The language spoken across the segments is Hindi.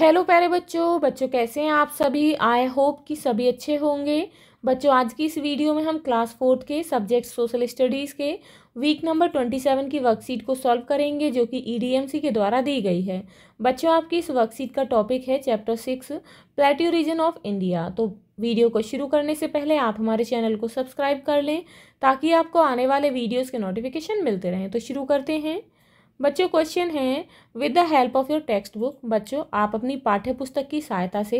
हेलो प्यारे बच्चों बच्चों कैसे हैं आप सभी आई होप कि सभी अच्छे होंगे बच्चों आज की इस वीडियो में हम क्लास फोर्थ के सब्जेक्ट सोशल स्टडीज़ के वीक नंबर ट्वेंटी सेवन की वर्कशीट को सॉल्व करेंगे जो कि ईडीएमसी e के द्वारा दी गई है बच्चों आपकी इस वर्कशीट का टॉपिक है chapter six plateau region of India तो वीडियो को शुरू करने से पहले आप हमारे चैनल को सब्सक्राइब कर लें ताकि आपको आने वाले वीडियोज़ के नोटिफिकेशन मिलते रहें तो शुरू करते हैं बच्चों क्वेश्चन है with the help of your textbook बच्चों आप अपनी पाठ्य पुस्तक की सहायता से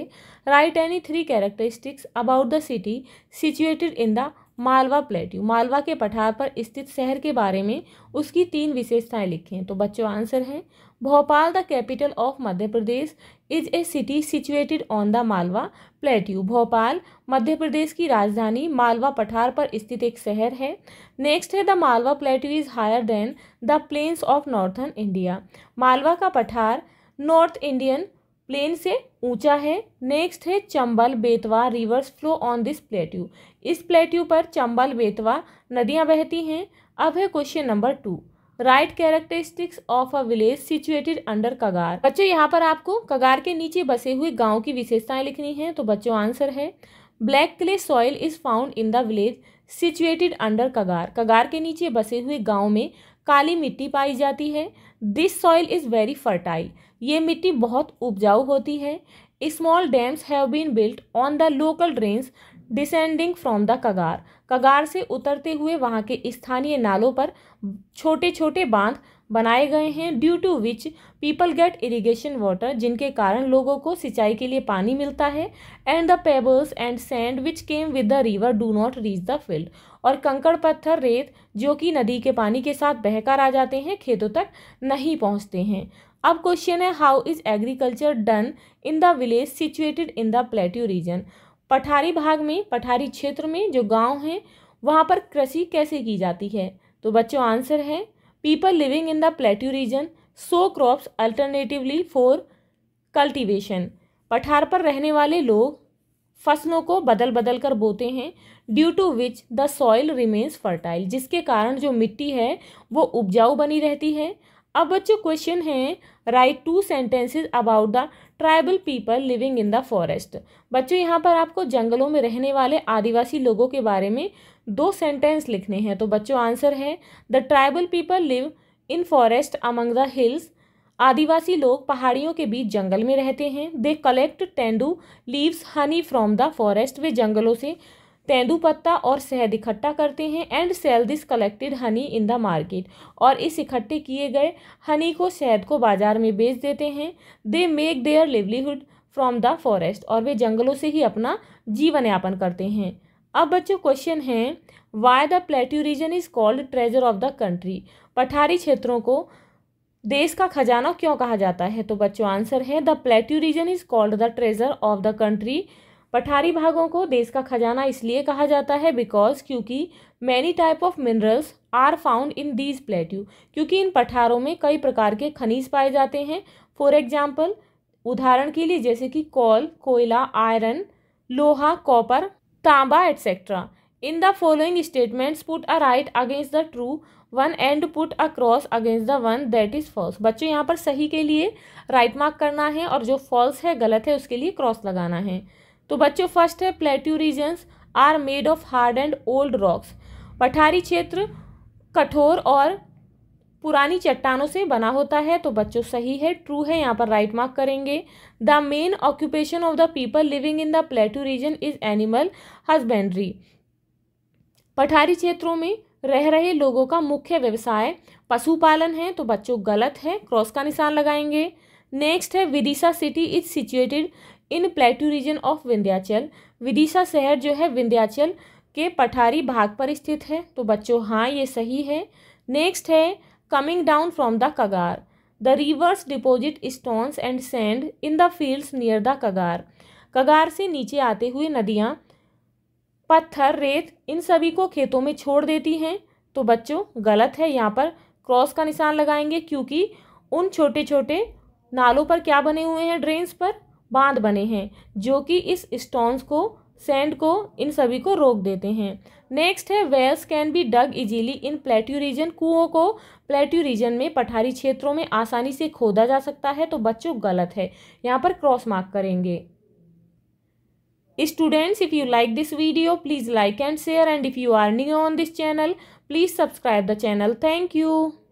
write any three characteristics about the city situated in the Malwa plateau Malwa के पठार पर स्थित शहर के बारे में उसकी तीन विशेषताएं लिखें तो बच्चों आंसर है Bhopal the capital of Madhya Pradesh is a city situated on the Malwa plateau Bhopal Madhya Pradesh की राजधानी मालवा पठार पर स्थित एक शहर है नेक्स्ट है the Malwa plateau is higher than the plains of northern India Malwa का पठार नॉर्थ इंडियन प्लेन से ऊंचा है नेक्स्ट है Chambal Betwa rivers flow on this plateau इस प्लेट्यू पर चंबल बेतवा नदियां बहती हैं अब है question number two write characteristics of a village situated under kagar बच्चों यहाँ पर आपको कगार के नीचे बसे हुए गांव की विशेषताएं लिखनी है तो बच्चों आंसर है black clay soil is found in the village situated under kagar कगार के नीचे बसे हुए गांव में काली मिट्टी पाई जाती है this soil is very fertile ये मिट्टी बहुत उपजाऊ होती है small dams have been built on the local drains descending from the kagar कगार से उतरते हुए वहाँ के स्थानीय नालों पर छोटे छोटे बांध बनाए गए हैं due to which people get irrigation water जिनके कारण लोगों को सिंचाई के लिए पानी मिलता है and the pebbles and sand which came with the river do not reach the field और कंकड़ पत्थर रेत जो कि नदी के पानी के साथ बहकर आ जाते हैं खेतों तक नहीं पहुंचते हैं अब क्वेश्चन है how is agriculture done in the village situated in the plateau region पठारी भाग में पठारी क्षेत्र में जो गांव हैं वहाँ पर कृषि कैसे की जाती है तो बच्चों आंसर है people living in the plateau region sow crops alternatively for cultivation पठार पर रहने वाले लोग फसलों को बदल बदल कर बोते हैं due to which the soil remains fertile जिसके कारण जो मिट्टी है वो उपजाऊ बनी रहती है अब बच्चों क्वेश्चन है write two sentences about the tribal people living in the forest बच्चों यहाँ पर आपको जंगलों में रहने वाले आदिवासी लोगों के बारे में दो सेंटेंस लिखने हैं तो बच्चों आंसर है the tribal people live in forest among the hills आदिवासी लोग पहाड़ियों के बीच जंगल में रहते हैं they collect tendu leaves honey from the forest वे जंगलों से तेंदुपत्ता पत्ता और शहद इकट्ठा करते हैं and sell this collected honey in the market और इस इकट्ठे किए गए हनी को शहद को बाजार में बेच देते हैं they make their livelihood from the forest और वे जंगलों से ही अपना जीवन यापन करते हैं अब बच्चों क्वेश्चन है why the plateau region is called treasure of the country पठारी क्षेत्रों को देश का खजाना क्यों कहा जाता है तो बच्चों आंसर है the plateau region is called the treasure of the country पठारी भागों को देश का खजाना इसलिए कहा जाता है बिकॉज क्योंकि many type of minerals are found in these plateau क्योंकि इन पठारों में कई प्रकार के खनिज पाए जाते हैं फॉर एग्जाम्पल उदाहरण के लिए जैसे कि कॉल कोयला आयरन लोहा कॉपर तांबा etcetera in the following statements put a right against the true one and put a cross against the one that is false बच्चों यहाँ पर सही के लिए राइट right मार्क करना है और जो फॉल्स है गलत है उसके लिए क्रॉस लगाना है तो बच्चों फर्स्ट है plateau regions are made of hard and old rocks पठारी क्षेत्र कठोर और पुरानी चट्टानों से बना होता है तो बच्चों सही है ट्रू है यहाँ पर राइट मार्क करेंगे the main occupation of the people living in the plateau region is animal husbandry पठारी क्षेत्रों में रह रहे लोगों का मुख्य व्यवसाय पशुपालन है तो बच्चों गलत है क्रॉस का निशान लगाएंगे नेक्स्ट है Vidisha city is situated in plateau region of Vindhyachal Vidisha शहर जो है विंध्याचल के पठारी भाग पर स्थित है तो बच्चों हाँ ये सही है नेक्स्ट है coming down from the kagar the rivers deposit stones and sand in the fields near the kagar कगार से नीचे आते हुए नदियाँ पत्थर रेत इन सभी को खेतों में छोड़ देती हैं तो बच्चों गलत है यहाँ पर क्रॉस का निशान लगाएंगे क्योंकि उन छोटे छोटे नालों पर क्या बने हुए हैं ड्रेन्स पर बांध बने हैं जो कि इस स्टोन्स को सेंड को इन सभी को रोक देते हैं नेक्स्ट है wells can be dug easily in plateau region कुओं को प्लेट्यू रीजन में पठारी क्षेत्रों में आसानी से खोदा जा सकता है तो बच्चों गलत है यहाँ पर क्रॉस मार्क करेंगे students if you like this video please like and share and if you are new on this channel please subscribe the channel thank you